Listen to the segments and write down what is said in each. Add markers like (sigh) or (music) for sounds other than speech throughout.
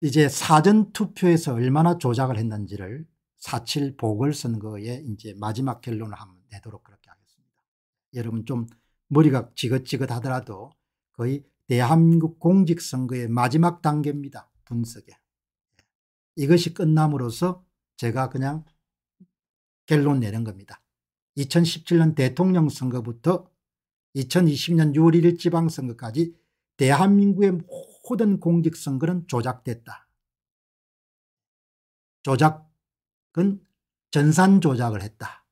이제 사전투표에서 얼마나 조작을 했는지를 사칠 보궐선거의 이제 마지막 결론을 한번 내도록 그렇게 하겠습니다. 여러분 좀 머리가 지긋지긋하더라도 거의 대한민국 공직선거의 마지막 단계입니다. 분석에. 예. 이것이 끝남으로써 제가 그냥 결론 내는 겁니다. 2017년 대통령 선거부터 2020년 6월 1일 지방선거까지 대한민국의 호든 공직선거는 조작됐다. 조작은 전산 조작을 했다.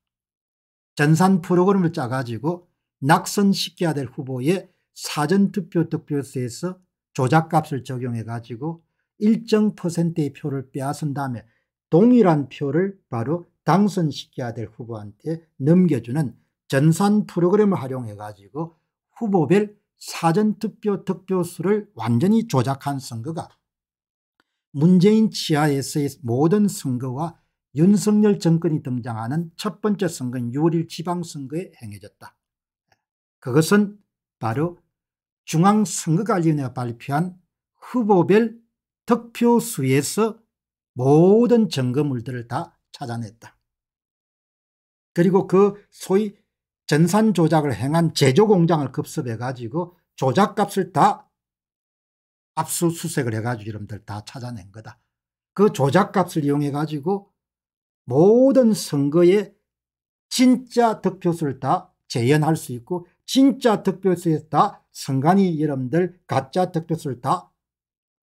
전산 프로그램을 짜가지고 낙선시켜야 될 후보의 사전투표 득표수에서 조작값을 적용해가지고 일정 퍼센트의 표를 빼앗은 다음에 동일한 표를 바로 당선시켜야 될 후보한테 넘겨주는 전산 프로그램을 활용해가지고 후보별 사전투표 득표수를 완전히 조작한 선거가 문재인 치하에서의 모든 선거와 윤석열 정권이 등장하는 첫 번째 선거인 6월 1 지방선거에 행해졌다. 그것은 바로 중앙선거관리위원회가 발표한 후보별 득표수에서 모든 증거물들을 다 찾아냈다. 그리고 그 소위 전산 조작을 행한 제조 공장을 급습해 가지고 조작값을 다 압수수색을 해가지고 이름들다 찾아낸 거다. 그 조작값을 이용해 가지고 모든 선거에 진짜 득표수를 다 재현할 수 있고 진짜 득표수에 다 선관위 여러분들 가짜 득표수를 다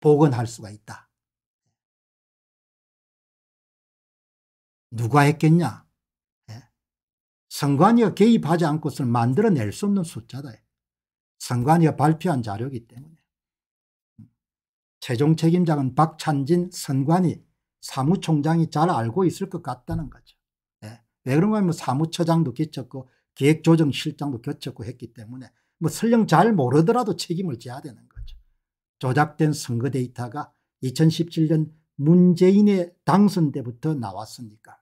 복원할 수가 있다. 누가 했겠냐? 선관위가 개입하지 않고서는 만들어낼 수 없는 숫자다. 선관위가 발표한 자료이기 때문에. 최종 책임자는 박찬진 선관위 사무총장이 잘 알고 있을 것 같다는 거죠. 네. 왜 그런 거냐면 사무처장도 끼쳤고 기획조정실장도 거쳤고 했기 때문에 뭐 설령 잘 모르더라도 책임을 져야 되는 거죠. 조작된 선거 데이터가 2017년 문재인의 당선 때부터 나왔으니까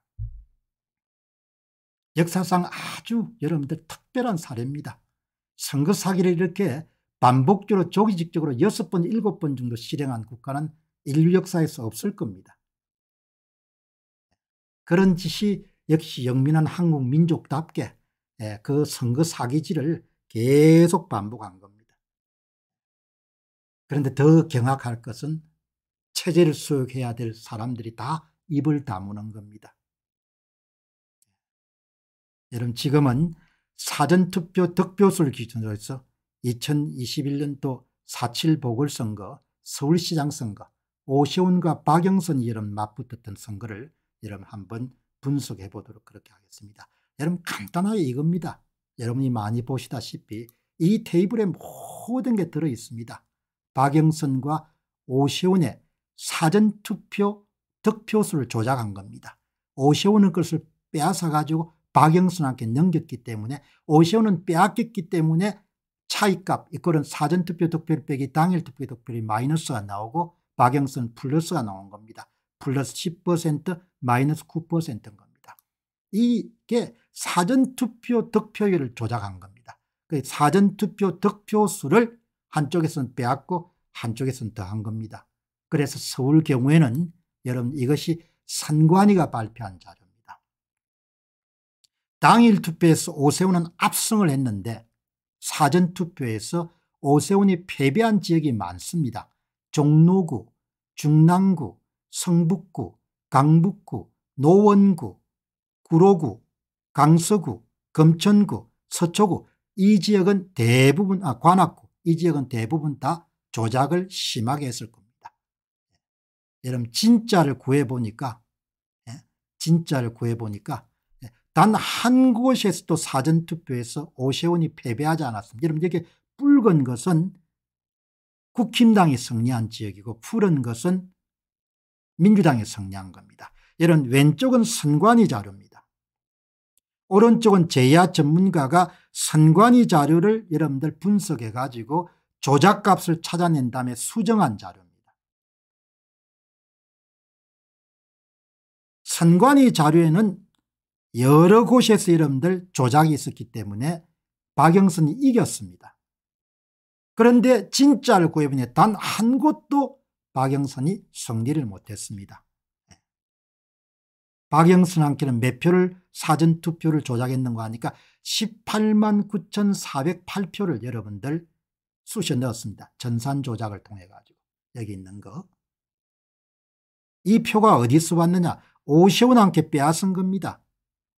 역사상 아주 여러분들 특별한 사례입니다. 선거 사기를 이렇게 반복적으로 조기직적으로 6번 7번 정도 실행한 국가는 인류 역사에서 없을 겁니다. 그런 짓이 역시 영민한 한국 민족답게 예, 그 선거 사기질을 계속 반복한 겁니다. 그런데 더 경악할 것은 체제를 수용해야 될 사람들이 다 입을 다무는 겁니다. 여러분 지금은 사전투표 득표수를 기준으로 해서 2021년도 4.7 보궐선거 서울시장 선거 오세훈과 박영선이 여러분 맞붙었던 선거를 여러분 한번 분석해 보도록 그렇게 하겠습니다. 여러분 간단하게 이겁니다. 여러분이 많이 보시다시피 이 테이블에 모든 게 들어 있습니다. 박영선과 오세훈의 사전투표 득표수를 조작한 겁니다. 오세훈은 그것을 빼앗아가지고 박영순한테 넘겼기 때문에 오세훈은 빼앗겼기 때문에 차이값 이거는 사전투표 득표 빼기 당일 투표 득표율이 마이너스가 나오고 박영순 플러스가 나온 겁니다. 플러스 10% 마이너스 9%인 겁니다. 이게 사전투표 득표율을 조작한 겁니다. 그 사전투표 득표수를 한쪽에서는 빼앗고 한쪽에서는 더한 겁니다. 그래서 서울 경우에는 여러분 이것이 선관위가 발표한 자료 당일 투표에서 오세훈은 압승을 했는데 사전투표에서 오세훈이 패배한 지역이 많습니다. 종로구, 중랑구, 성북구, 강북구, 노원구, 구로구, 강서구, 금천구, 서초구 이 지역은 대부분 아 관악구 이 지역은 대부분 다 조작을 심하게 했을 겁니다. 예. 여러분 진짜를 구해보니까 예, 진짜를 구해보니까 단한 곳에서도 사전투표에서 오세훈이 패배하지 않았습니다. 여러분 이렇게 붉은 것은 국힘당이 승리한 지역이고 푸른 것은 민주당이 승리한 겁니다. 이런 왼쪽은 선관위 자료입니다. 오른쪽은 제야 전문가가 선관위 자료를 여러분들 분석해 가지고 조작값을 찾아낸 다음에 수정한 자료입니다. 선관위 자료에는 여러 곳에서 이름들 조작이 있었기 때문에 박영선이 이겼습니다. 그런데 진짜를 구해보니 단 한 곳도 박영선이 승리를 못했습니다. 예. 박영선한께는 몇 표를 사전투표를 조작했는가 하니까 18만 9,408표를 여러분들 쑤셔 넣었습니다. 전산 조작을 통해 가지고 여기 있는 거. 이 표가 어디서 왔느냐 오시훈한테 빼앗은 겁니다.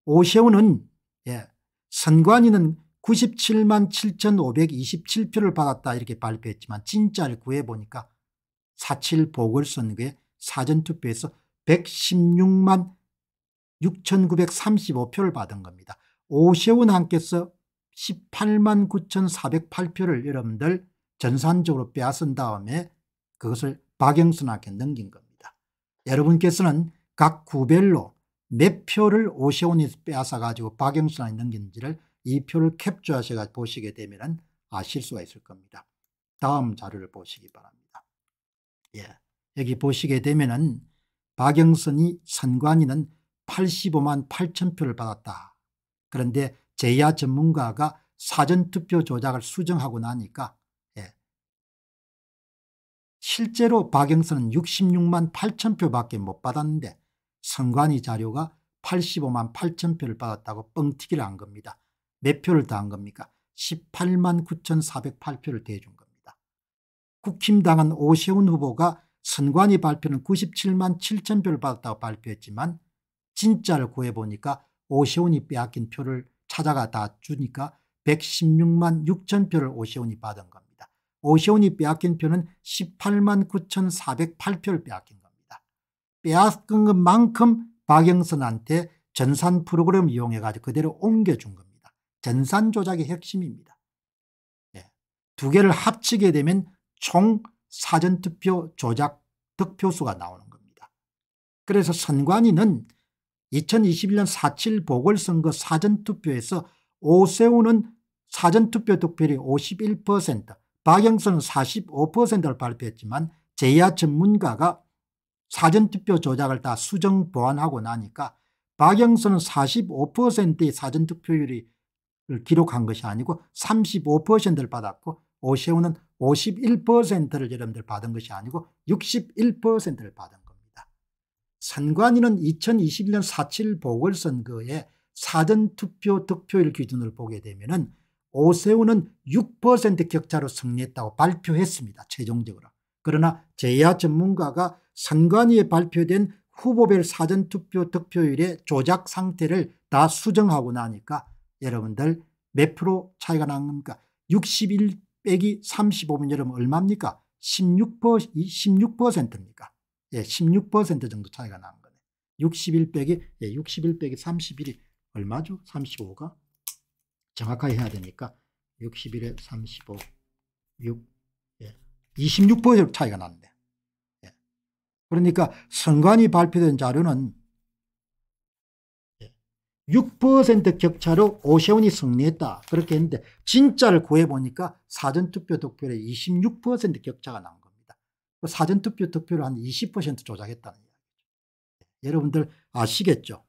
오세훈은 예, 선관위는 97만 7,527표를 받았다 이렇게 발표했지만 진짜를 구해보니까 4.7 보궐선거에 사전투표에서 116만 6,935표를 받은 겁니다. 오세훈 함께서 18만 9,408표를 여러분들 전산적으로 빼앗은 다음에 그것을 박영선 함께 넘긴 겁니다. 여러분께서는 각 구별로 몇 표를 오세훈이 빼앗아가지고 박영선이 넘긴지를 이 표를 캡처하셔서 보시게 되면 아실 수가 있을 겁니다. 다음 자료를 보시기 바랍니다. 예. 여기 보시게 되면은 박영선이 선관위는 85만 8천 표를 받았다. 그런데 제야 전문가가 사전투표 조작을 수정하고 나니까 예. 실제로 박영선은 66만 8천 표밖에 못 받았는데 선관위 자료가 85만 8천 표를 받았다고 뻥튀기를 한 겁니다. 몇 표를 더한 겁니까? 18만 9,408표를 대준 겁니다. 국힘당은 오세훈 후보가 선관위 발표는 97만 7천 표를 받았다고 발표했지만 진짜를 구해보니까 오세훈이 빼앗긴 표를 찾아가 다 주니까 116만 6천 표를 오세훈이 받은 겁니다. 오세훈이 빼앗긴 표는 18만 9,408표를 빼앗긴 겁니다. 빼앗은 것만큼 박영선한테 전산 프로그램 이용해가지고 그대로 옮겨준 겁니다. 전산 조작의 핵심입니다. 네. 두 개를 합치게 되면 총 사전투표 조작 득표수가 나오는 겁니다. 그래서 선관위는 2021년 4.7 보궐선거 사전투표에서 오세훈은 사전투표 득표율이 51%, 박영선은 45%를 발표했지만 제야 전문가가 사전투표 조작을 다 수정 보완하고 나니까 박영선은 45%의 사전투표율을 기록한 것이 아니고 35%를 받았고 오세훈은 51%를 여러분들 받은 것이 아니고 61%를 받은 겁니다. 선관위는 2021년 4.7 보궐선거에 사전투표 득표율 기준을 보게 되면 오세훈은 6% 격차로 승리했다고 발표했습니다. 최종적으로. 그러나 제야 전문가가 선관위에 발표된 후보별 사전투표 득표율의 조작 상태를 다 수정하고 나니까 여러분들 몇 프로 차이가 겁니까61 빼기 3 5분 여러분 얼마입니까 16%, 16%입니까 예, 16% 정도 차이가 난 거네 61 빼기 예, 61 빼기 31이 얼마죠 35가 정확하게 해야 되니까 61에 35 6 26% 차이가 났는데. 예. 그러니까 선관위 발표된 자료는 6% 예. 격차로 오세훈이 승리했다 그렇게 했는데 진짜를 구해보니까 사전투표 득표율에 26% 격차가 난 겁니다. 그 사전투표 득표를 한 20% 조작했다는 이야기죠. 예. 여러분들 아시겠죠?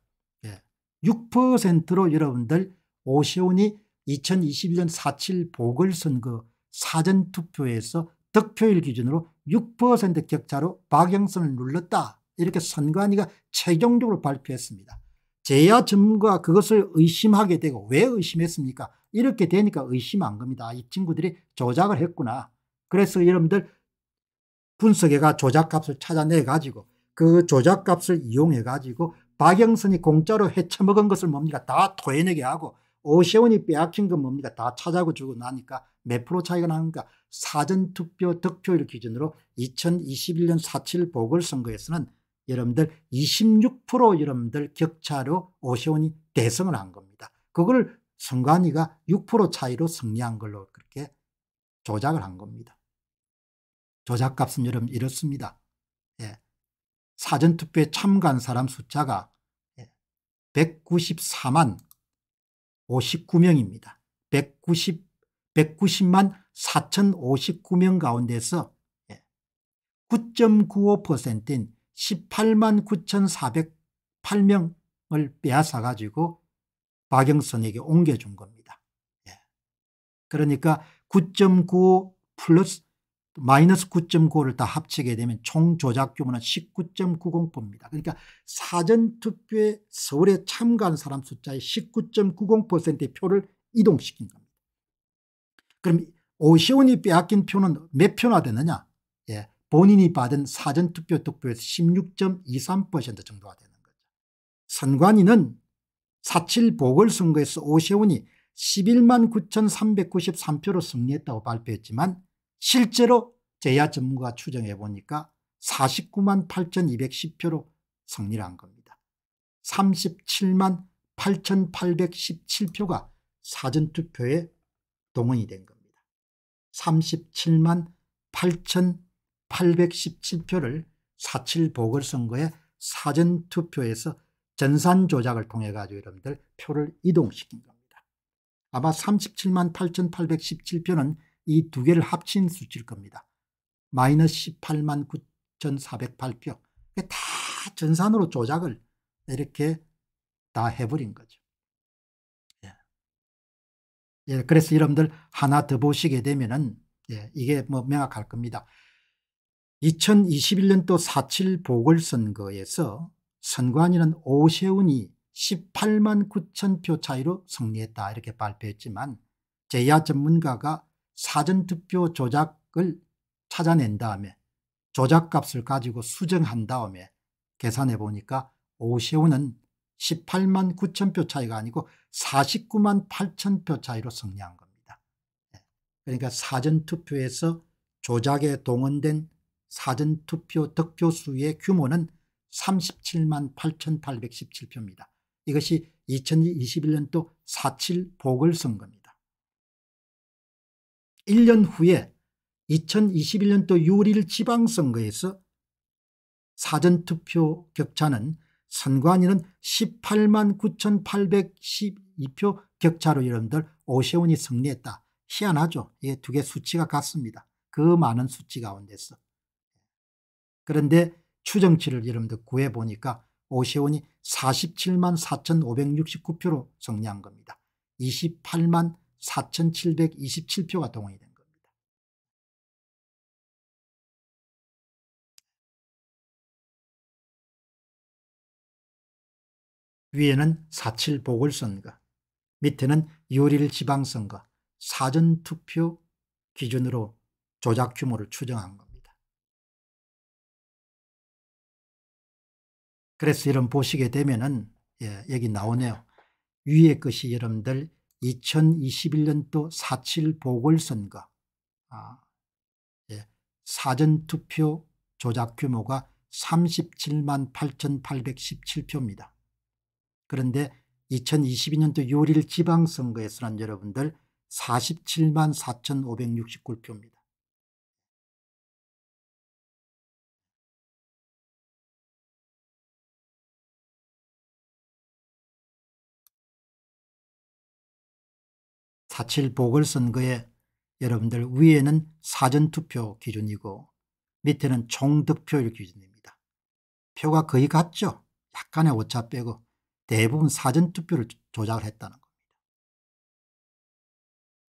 6%로 여러분들 오세훈이 2021년 4.7 보궐선거 사전투표에서 득표율 기준으로 6% 격차로 박영선을 눌렀다 이렇게 선관위가 최종적으로 발표했습니다. 제야 전문가 그것을 의심하게 되고 왜 의심했습니까? 이렇게 되니까 의심한 겁니다. 이 친구들이 조작을 했구나. 그래서 여러분들 분석회가 조작값을 찾아내가지고 그 조작값을 이용해가지고 박영선이 공짜로 해쳐먹은 것을 뭡니까? 다 토해내게 하고 오세훈이 빼앗긴 건 뭡니까? 다 찾아고 주고 나니까 몇 프로 차이가 나는가 사전투표 득표율 기준으로 2021년 4.7 보궐선거에서는 여러분들 26% 여러분들 격차로 오세훈이 대승을 한 겁니다. 그걸 선관위가 6% 차이로 승리한 걸로 그렇게 조작을 한 겁니다. 조작값은 여러분 이렇습니다. 예. 사전투표에 참가한 사람 숫자가 194만 59명입니다. 190 190만 4,059명 가운데서 9.95%인 예, 18만 9,408명을 빼앗아 가지고 박영선에게 옮겨준 겁니다. 예. 그러니까 9.95 플러스 마이너스 9.9를 다 합치게 되면 총 조작 규모는 19.90%입니다. 그러니까 사전투표에 서울에 참가한 사람 숫자의 19.90%의 표를 이동시킨 겁니다. 그럼 오시온이 빼앗긴 표는 몇 표나 되느냐? 예, 본인이 받은 사전투표 득표에서 16.23% 정도가 되는 거죠. 선관위는 4.7 보궐선거에서 오시온이 11만 9,393표로 승리했다고 발표했지만 실제로 제야 전문가 추정해 보니까 49만 8,210표로 승리를 한 겁니다. 37만 8,817표가 사전투표에 동원이 된 겁니다. 37만 8,817표를 4.7 보궐선거의 사전투표에서 전산 조작을 통해 가지고 여러분들 표를 이동시킨 겁니다. 아마 37만 8,817표는 이 두 개를 합친 수치일 겁니다. 마이너스 18만 9,408표. 다 전산으로 조작을 이렇게 다 해버린 거죠. 예, 그래서 여러분들 하나 더 보시게 되면은 예, 이게 뭐 명확할 겁니다. 2021년도 4.7 보궐선거에서 선관위는 오세훈이 18만 9천 표 차이로 승리했다 이렇게 발표했지만 제야 전문가가 사전투표 조작을 찾아낸 다음에 조작값을 가지고 수정한 다음에 계산해 보니까 오세훈은 18만 9천 표 차이가 아니고 49만 8천 표 차이로 승리한 겁니다. 예. 그러니까 사전투표에서 조작에 동원된 사전투표 득표수의 규모는 37만 8,817표입니다. 이것이 2021년도 4.7 보궐선거입니다. 1년 후에 2021년도 6월 1일 지방선거에서 사전투표 격차는 선관위는 18만 9,812표 격차로 여러분들 오세훈이 승리했다. 희한하죠. 이두개 예, 수치가 같습니다. 그 많은 수치 가운데서. 그런데 추정치를 여러분들 구해보니까 오세훈이 47만 4,569표로 승리한 겁니다. 28만 4,727표가 동원이 됩니다. 위에는 4.7 보궐선거, 밑에는 6.1 지방선거, 사전투표 기준으로 조작 규모를 추정한 겁니다. 그래서 여러분 보시게 되면은, 예, 여기 나오네요. 위의 것이 여러분들 2021년도 4.7 보궐선거, 아, 예, 사전투표 조작 규모가 37만 8,817표입니다. 그런데 2022년도 6월 지방선거에서는 여러분들 47만 4,569표입니다. 4.7 보궐선거에 여러분들 위에는 사전투표 기준이고 밑에는 총득표율 기준입니다. 표가 거의 같죠? 약간의 오차 빼고 대부분 사전투표를 조작을 했다는 겁니다.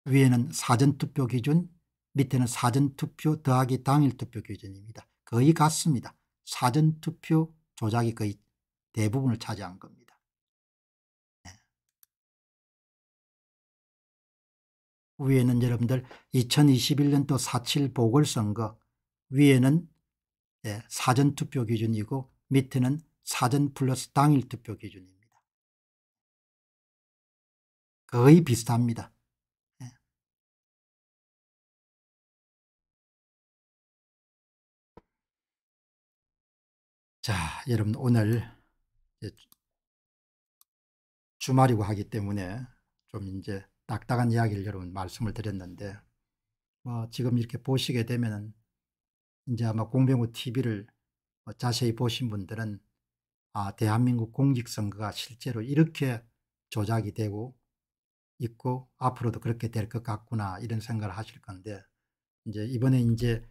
위에는 사전투표 기준 밑에는 사전투표 더하기 당일투표 기준입니다. 거의 같습니다. 사전투표 조작이 거의 대부분을 차지한 겁니다. 네. 위에는 여러분들 2021년도 4.7 보궐선거 위에는 예, 사전투표 기준이고 밑에는 사전 플러스 당일투표 기준입니다. 거의 비슷합니다. 예. 자, 여러분 오늘 주말이고 하기 때문에 좀 이제 딱딱한 이야기를 여러분 말씀을 드렸는데 뭐 지금 이렇게 보시게 되면은 이제 아마 공병우 TV를 뭐 자세히 보신 분들은 아 대한민국 공직선거가 실제로 이렇게 조작이 되고 있고 앞으로도 그렇게 될 것 같구나 이런 생각을 하실 건데 이제 이번에 이제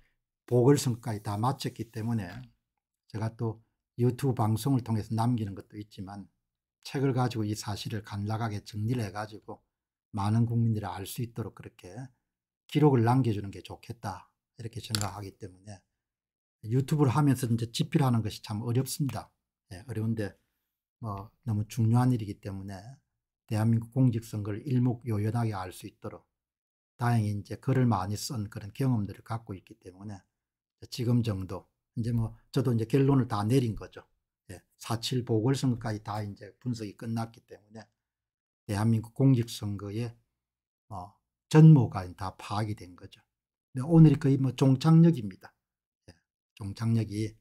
보궐선거까지 다 마쳤기 때문에 제가 또 유튜브 방송을 통해서 남기는 것도 있지만 책을 가지고 이 사실을 간략하게 정리를 해가지고 많은 국민들이 알 수 있도록 그렇게 기록을 남겨주는 게 좋겠다 이렇게 생각하기 때문에 유튜브를 하면서 이제 집필하는 것이 참 어렵습니다. 예, 어려운데 뭐 너무 중요한 일이기 때문에 대한민국 공직선거를 일목요연하게 알 수 있도록 다행히 이제 글을 많이 쓴 그런 경험들을 갖고 있기 때문에 지금 정도 이제 뭐 저도 이제 결론을 다 내린 거죠. 예, 4.7 보궐선거까지 다 이제 분석이 끝났기 때문에 대한민국 공직선거의 어, 전모가 다 파악이 된 거죠. 오늘이 거의 뭐 종착역입니다. 예, 종착역이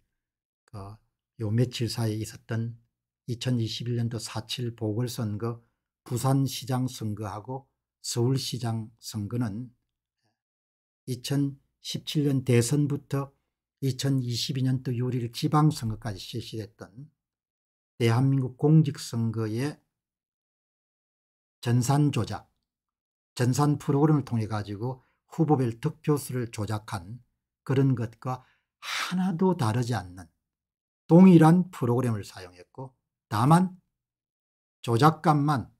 그 요 며칠 사이에 있었던 2021년도 4.7 보궐선거 부산시장 선거하고 서울시장 선거는 2017년 대선부터 2022년도 6일 지방선거까지 실시됐던 대한민국 공직선거의 전산 조작, 전산 프로그램을 통해 가지고 후보별 득표수를 조작한 그런 것과 하나도 다르지 않는 동일한 프로그램을 사용했고 다만 조작감만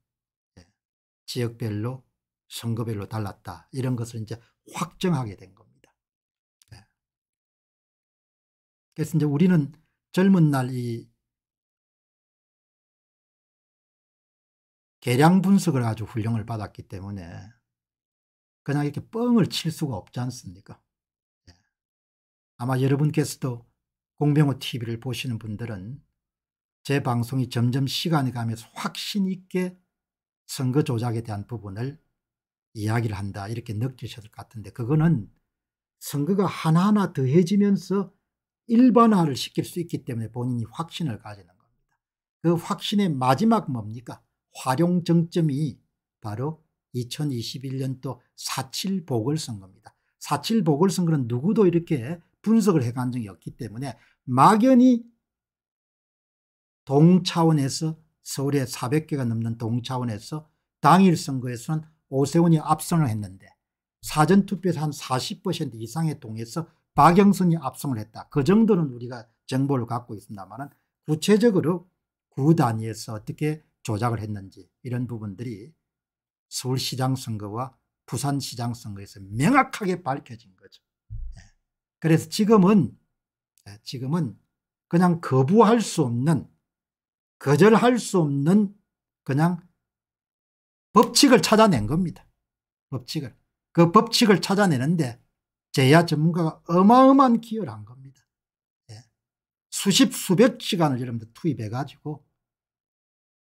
지역별로 선거별로 달랐다. 이런 것을 이제 확정하게 된 겁니다. 네. 그래서 이제 우리는 젊은 날 이 계량 분석을 아주 훈련을 받았기 때문에 그냥 이렇게 뻥을 칠 수가 없지 않습니까? 네. 아마 여러분께서도 공병호 TV를 보시는 분들은 제 방송이 점점 시간이 가면서 확신 있게 선거 조작에 대한 부분을 이야기를 한다 이렇게 느끼셨을 것 같은데 그거는 선거가 하나하나 더해지면서 일반화를 시킬 수 있기 때문에 본인이 확신을 가지는 겁니다. 그 확신의 마지막 뭡니까? 활용 정점이 바로 2021년도 4.7 보궐선거입니다. 4.7 보궐선거는 누구도 이렇게 분석을 해간 적이 없기 때문에 막연히 동차원에서 서울에 400개가 넘는 동차원에서 당일 선거에서는 오세훈이 압승을 했는데 사전투표에서 한 40% 이상의 동에서 박영선이 압승을 했다. 그 정도는 우리가 정보를 갖고 있습니다만 구체적으로 구 단위에서 어떻게 조작을 했는지 이런 부분들이 서울시장 선거와 부산시장 선거에서 명확하게 밝혀진 거죠. 예. 그래서 지금은 예, 지금은 그냥 거부할 수 없는 거절할 수 없는 그냥 법칙을 찾아낸 겁니다. 법칙을. 그 법칙을 찾아내는데 제야 전문가가 어마어마한 기여를 한 겁니다. 예. 수십 수백 시간을 여러분들 투입해 가지고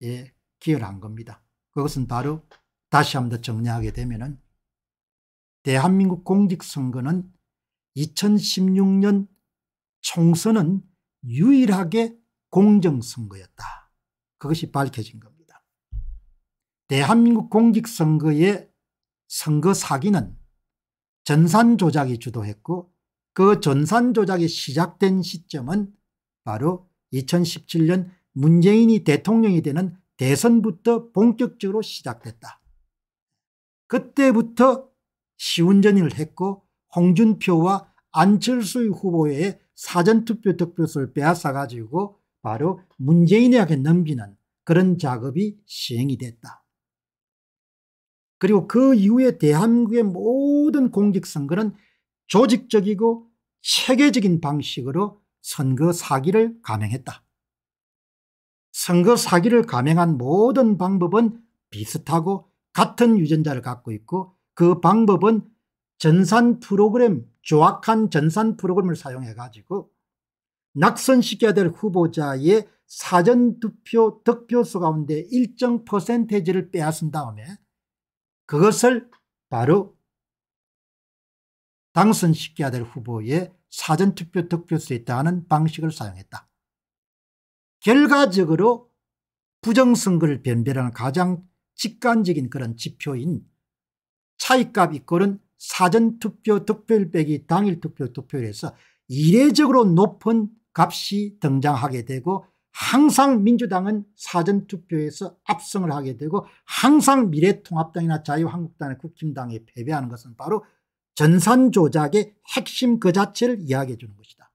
예, 기여를 한 겁니다. 그것은 바로 다시 한번 정리하게 되면은 대한민국 공직선거는 2016년 총선은 유일하게 공정선거였다. 그것이 밝혀진 겁니다. 대한민국 공직선거의 선거 사기는 전산 조작이 주도했고 그 전산 조작이 시작된 시점은 바로 2017년 문재인이 대통령이 되는 대선부터 본격적으로 시작됐다. 그때부터 시운전을 했고 홍준표와 안철수 후보의 사전투표 득표수를 빼앗아가지고 바로 문재인에게 넘기는 그런 작업이 시행이 됐다. 그리고 그 이후에 대한민국의 모든 공직선거는 조직적이고 체계적인 방식으로 선거 사기를 감행했다. 선거 사기를 감행한 모든 방법은 비슷하고 같은 유전자를 갖고 있고 그 방법은 전산 프로그램, 조악한 전산 프로그램을 사용해 가지고 낙선시켜야 될 후보자의 사전투표 득표수 가운데 일정 퍼센테이지를 빼앗은 다음에 그것을 바로 당선시켜야 될 후보의 사전투표 득표수에 따른 방식을 사용했다. 결과적으로 부정선거를 변별하는 가장 직관적인 그런 지표인 차이값 이꼴은 사전투표 득표율 빼기 당일투표 득표율에서 이례적으로 높은 값이 등장하게 되고 항상 민주당은 사전투표에서 압승을 하게 되고 항상 미래통합당이나 자유한국당의 국힘당에 패배하는 것은 바로 전산조작의 핵심 그 자체를 이야기해 주는 것이다.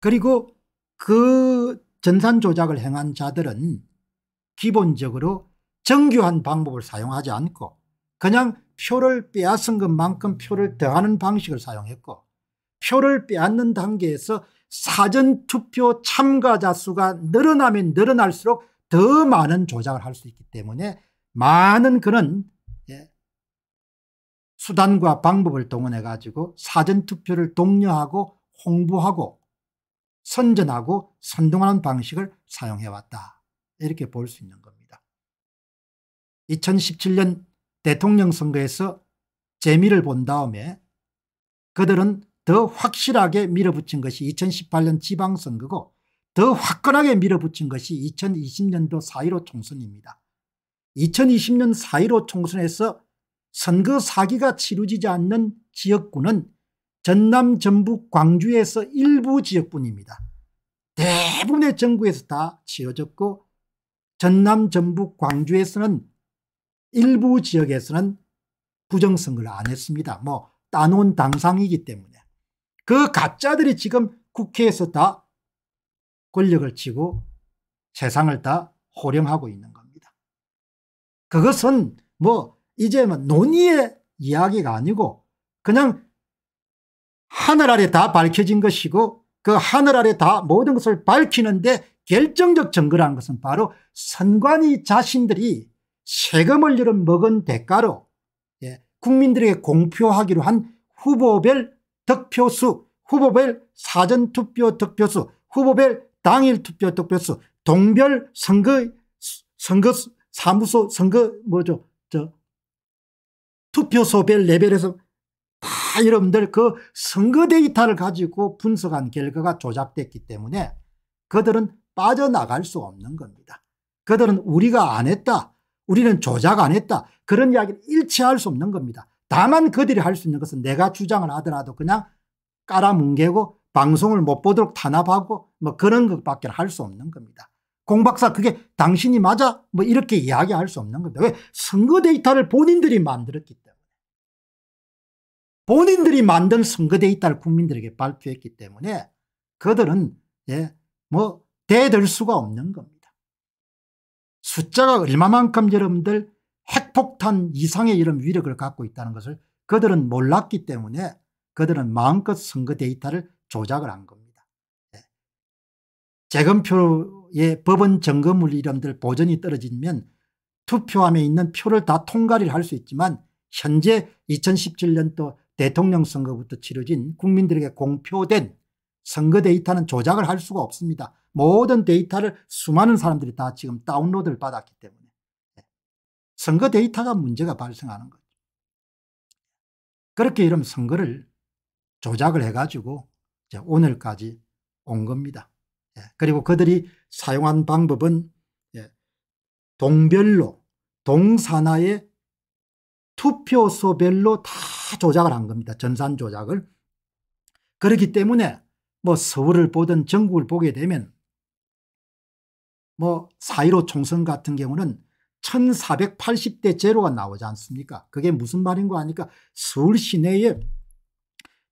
그리고 그 전산조작을 행한 자들은 기본적으로 정교한 방법을 사용하지 않고 그냥 표를 빼앗은 것만큼 표를 더하는 방식을 사용했고 표를 빼앗는 단계에서 사전투표 참가자 수가 늘어나면 늘어날수록 더 많은 조작을 할 수 있기 때문에 많은 그런 예, 수단과 방법을 동원해 가지고 사전투표를 독려하고 홍보하고 선전하고 선동하는 방식을 사용해 왔다 이렇게 볼 수 있는 겁니다. 2017년 대통령 선거에서 재미를 본 다음에 그들은 더 확실하게 밀어붙인 것이 2018년 지방선거고 더 화끈하게 밀어붙인 것이 2020년도 4.15 총선입니다. 2020년 4.15 총선에서 선거 사기가 치루지지 않는 지역구는 전남, 전북, 광주에서 일부 지역뿐입니다. 대부분의 정부에서 다 치러졌고 전남, 전북, 광주에서는 일부 지역에서는 부정선거를 안 했습니다. 뭐 따놓은 당상이기 때문에. 그 가짜들이 지금 국회에서 다 권력을 쥐고 세상을 다 호령하고 있는 겁니다. 그것은 뭐 이제 뭐 논의의 이야기가 아니고 그냥 하늘 아래 다 밝혀진 것이고 그 하늘 아래 다 모든 것을 밝히는데 결정적 증거라는 것은 바로 선관위 자신들이 세금을 이런 먹은 대가로 예, 국민들에게 공표하기로 한 후보별 득표수, 후보별 사전투표 득표수, 후보별 당일 투표 득표수, 동별 선거, 선거 사무소 선거 뭐죠? 저 투표소별 레벨에서 다 여러분들 그 선거 데이터를 가지고 분석한 결과가 조작됐기 때문에 그들은 빠져나갈 수 없는 겁니다. 그들은 우리가 안 했다. 우리는 조작 안 했다. 그런 이야기를 일치할 수 없는 겁니다. 다만 그들이 할 수 있는 것은 내가 주장을 하더라도 그냥 깔아뭉개고 방송을 못 보도록 탄압하고 뭐 그런 것밖에 할 수 없는 겁니다. 공 박사 그게 당신이 맞아? 뭐 이렇게 이야기할 수 없는 겁니다. 왜? 선거 데이터를 본인들이 만들었기 때문에. 본인들이 만든 선거 데이터를 국민들에게 발표했기 때문에 그들은 예, 뭐 대들 수가 없는 겁니다. 숫자가 얼마만큼 여러분들 핵폭탄 이상의 이런 위력을 갖고 있다는 것을 그들은 몰랐기 때문에 그들은 마음껏 선거 데이터를 조작을 한 겁니다. 예. 재검표의 법원 점검물 이름들 보전이 떨어지면 투표함에 있는 표를 다 통과를 할 수 있지만 현재 2017년도 대통령 선거부터 치러진 국민들에게 공표된 선거 데이터는 조작을 할 수가 없습니다. 모든 데이터를 수많은 사람들이 다 지금 다운로드를 받았기 때문에. 선거 데이터가 문제가 발생하는 거죠. 그렇게 이런 선거를 조작을 해가지고 오늘까지 온 겁니다. 예, 그리고 그들이 사용한 방법은 예, 동별로 동산하의 투표소별로 다 조작을 한 겁니다. 전산 조작을. 그렇기 때문에 뭐 서울을 보든 전국을 보게 되면 뭐4.15 총선 같은 경우는 1480대 제로가 나오지 않습니까? 그게 무슨 말인 가하니까 서울 시내에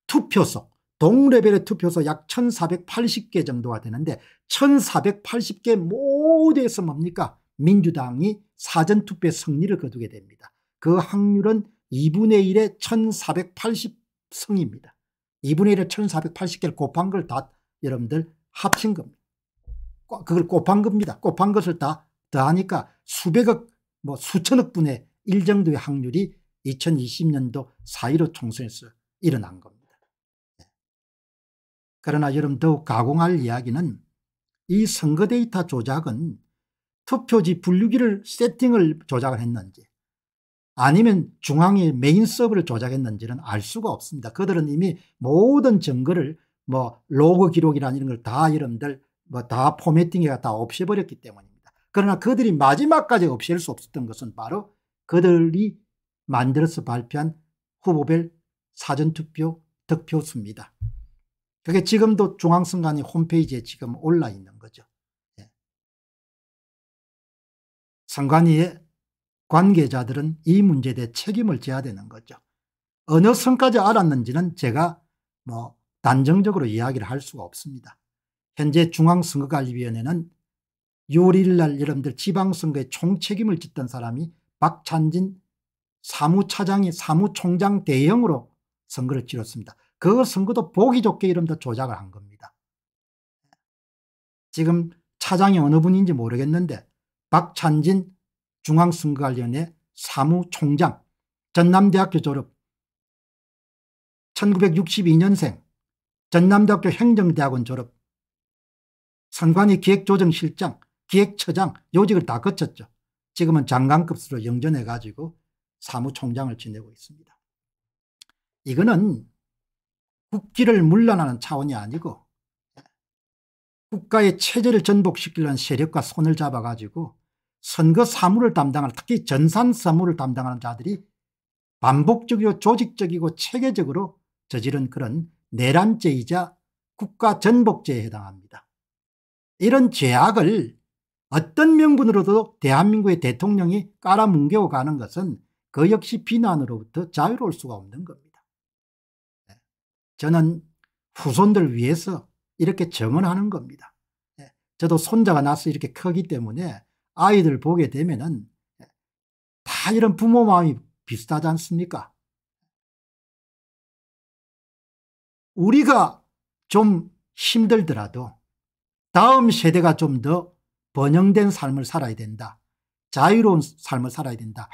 투표소 동레벨의 투표소 약 1480개 정도가 되는데 1480개 모두에서 뭡니까? 민주당이 사전투표 승리를 거두게 됩니다. 그 확률은 2분의 1에 1 4 8 0승입니다 2분의 1에 1480개를 곱한 걸 다 여러분들 합친 겁니다. 그걸 곱한 겁니다. 곱한 것을 다 더하니까 수백억 뭐 수천억 분의 일 정도의 확률이 2020년도 4.15 총선에서 일어난 겁니다. 네. 그러나 여러분 더욱 가공할 이야기는 이 선거 데이터 조작은 투표지 분류기를 세팅을 조작을 했는지 아니면 중앙의 메인 서버를 조작했는지는 알 수가 없습니다. 그들은 이미 모든 증거를 뭐 로그 기록이라는 이런 걸다 여러분들 뭐 다포맷팅에다 없애버렸기 때문입니다. 그러나 그들이 마지막까지 없앨 수 없었던 것은 바로 그들이 만들어서 발표한 후보별 사전투표 득표수입니다. 그게 지금도 중앙선관위 홈페이지에 지금 올라 있는 거죠. 예. 선관위의 관계자들은 이 문제에 대해 책임을 져야 되는 거죠. 어느 선까지 알았는지는 제가 뭐 단정적으로 이야기를 할 수가 없습니다. 현재 중앙선거관리위원회는 요리 1일 날 여러분들 지방선거에 총책임을 짓던 사람이 박찬진 사무차장이 사무총장 대형으로 선거를 치렀습니다. 그 선거도 보기 좋게 여러분들 조작을 한 겁니다. 지금 차장이 어느 분인지 모르겠는데 박찬진 중앙선거관련의 사무총장 전남대학교 졸업 1962년생 전남대학교 행정대학원 졸업 선관위 기획조정실장 기획처장 요직을 다 거쳤죠. 지금은 장관급수로 영전해 가지고 사무총장을 지내고 있습니다. 이거는 국기를 물러나는 차원이 아니고 국가의 체제를 전복시키려는 세력과 손을 잡아가지고 선거 사무를 담당하는 특히 전산 사무를 담당하는 자들이 반복적이고 조직적이고 체계적으로 저지른 그런 내란죄이자 국가 전복죄에 해당합니다. 이런 죄악을 어떤 명분으로도 대한민국의 대통령이 깔아뭉개고 가는 것은 그 역시 비난으로부터 자유로울 수가 없는 겁니다. 예. 저는 후손들 위해서 이렇게 정언하는 겁니다. 예. 저도 손자가 나서 이렇게 크기 때문에 아이들 보게 되면은 예. 다 이런 부모 마음이 비슷하지 않습니까? 우리가 좀 힘들더라도 다음 세대가 좀더 번영된 삶을 살아야 된다. 자유로운 삶을 살아야 된다.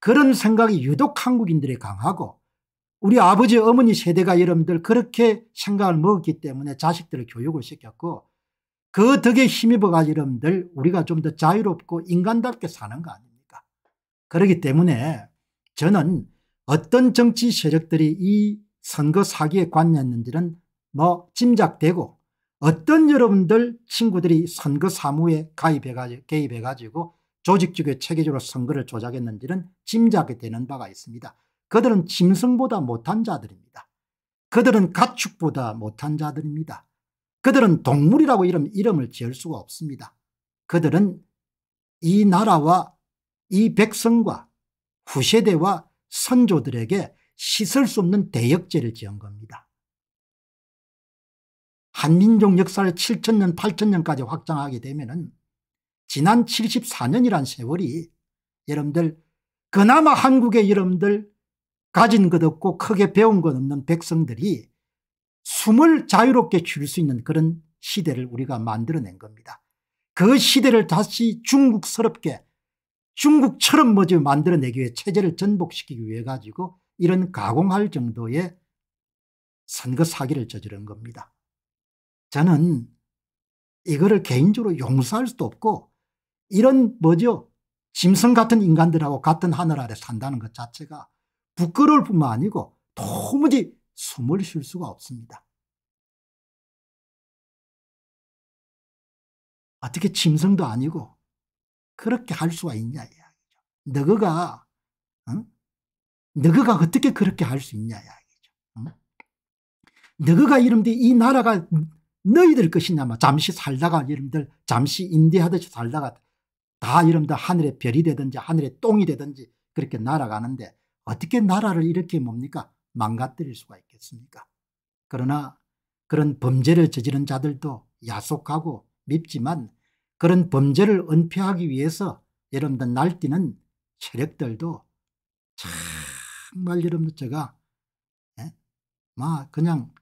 그런 생각이 유독 한국인들이 강하고 우리 아버지 어머니 세대가 여러분들 그렇게 생각을 먹었기 때문에 자식들을 교육을 시켰고 그 덕에 힘입어가 여러분들 우리가 좀 더 자유롭고 인간답게 사는 거 아닙니까? 그렇기 때문에 저는 어떤 정치 세력들이 이 선거 사기에 관여했는지는 뭐 짐작되고 어떤 여러분들 친구들이 선거 사무에 가입해가지고, 개입해가지고 조직주의 체계적으로 선거를 조작했는지는 짐작이 되는 바가 있습니다. 그들은 짐승보다 못한 자들입니다. 그들은 가축보다 못한 자들입니다. 그들은 동물이라고 이름, 이름을 지을 수가 없습니다. 그들은 이 나라와 이 백성과 후세대와 선조들에게 씻을 수 없는 대역죄를 지은 겁니다. 한민족 역사를 7천년 8천년까지 확장하게 되면 은 지난 74년이란 세월이 여러분들 그나마 한국의 여러분들 가진 것 없고 크게 배운 것 없는 백성들이 숨을 자유롭게 쉴 수 있는 그런 시대를 우리가 만들어낸 겁니다. 그 시대를 다시 중국스럽게 중국처럼 뭐지 만들어내기 위해 체제를 전복시키기 위해 가지고 이런 가공할 정도의 선거 사기를 저지른 겁니다. 저는 이거를 개인적으로 용서할 수도 없고 이런 뭐죠 짐승 같은 인간들하고 같은 하늘 아래 산다는 것 자체가 부끄러울 뿐만 아니고 도무지 숨을 쉴 수가 없습니다. 어떻게 짐승도 아니고 그렇게 할 수가 있냐 이야기죠. 너그가 응? 너그가 어떻게 그렇게 할 수 있냐 이야기죠. 응? 너그가 이름도 이 나라가 너희들 것이 냐아 잠시 살다가 여러분들 잠시 임대하듯이 살다가 다 여러분들 하늘의 별이 되든지 하늘의 똥이 되든지 그렇게 날아가는데 어떻게 나라를 이렇게 뭡니까 망가뜨릴 수가 있겠습니까 그러나 그런 범죄를 저지른 자들도 야속하고 밉지만 그런 범죄를 은폐하기 위해서 여러분들 날뛰는 세력들도 정말 여러분들 제가 예? 막 그냥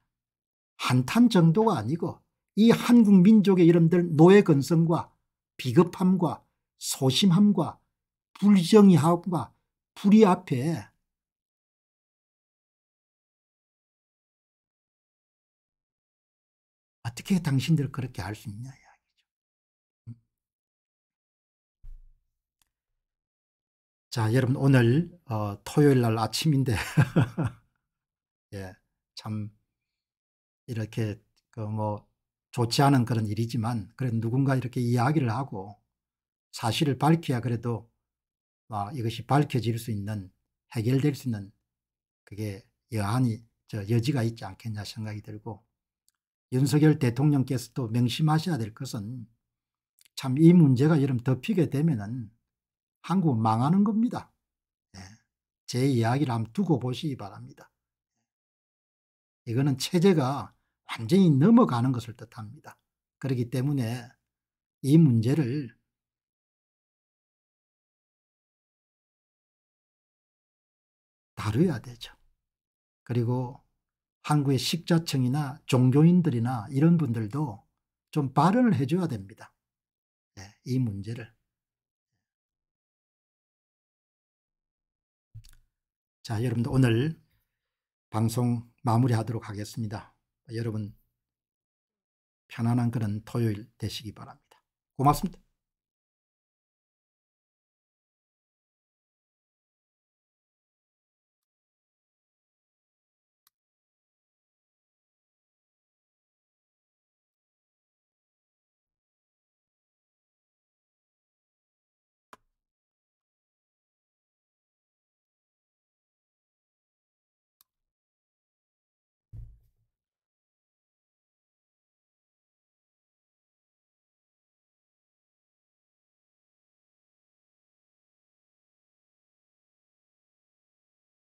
한탄 정도가 아니고 이 한국 민족의 이름들 노예 건성과 비겁함과 소심함과 불정의함과 불의 앞에 어떻게 당신들 그렇게 할 수 있냐 이야기죠. 음. 자 여러분 오늘 어, 토요일 날 아침인데 (laughs) 예, 참 이렇게 그뭐 좋지 않은 그런 일이지만 그래 누군가 이렇게 이야기를 하고 사실을 밝혀야 그래도 아, 이것이 밝혀질 수 있는 해결될 수 있는 그게 여한이 저 여지가 있지 않겠냐 생각이 들고 윤석열 대통령께서 도 명심하셔야 될 것은 참 이 문제가 여름 덮이게 되면은 한국은 망하는 겁니다. 네. 제 이야기를 한번 두고 보시기 바랍니다. 이거는 체제가 완전히 넘어가는 것을 뜻합니다. 그렇기 때문에 이 문제를 다뤄야 되죠. 그리고 한국의 식자층이나 종교인들이나 이런 분들도 좀 발언을 해줘야 됩니다. 네, 이 문제를. 자, 여러분들 오늘 방송 마무리하도록 하겠습니다. 여러분 편안한 그런 토요일 되시기 바랍니다. 고맙습니다.